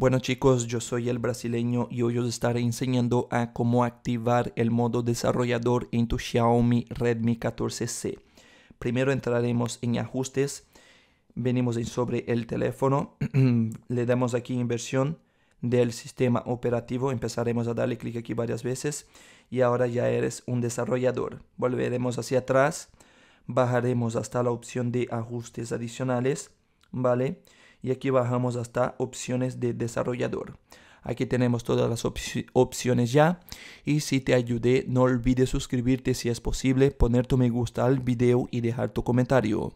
Bueno chicos, yo soy el brasileño y hoy os estaré enseñando a cómo activar el modo desarrollador en tu Xiaomi Redmi 14C. Primero entraremos en ajustes, venimos en sobre el teléfono, le damos aquí en versión del sistema operativo, empezaremos a darle clic aquí varias veces y ahora ya eres un desarrollador. Volveremos hacia atrás, bajaremos hasta la opción de ajustes adicionales, ¿vale? vale y aquí bajamos hasta opciones de desarrollador. Aquí tenemos todas las opciones ya. Y si te ayudé, no olvides suscribirte si es posible, poner tu me gusta al video y dejar tu comentario.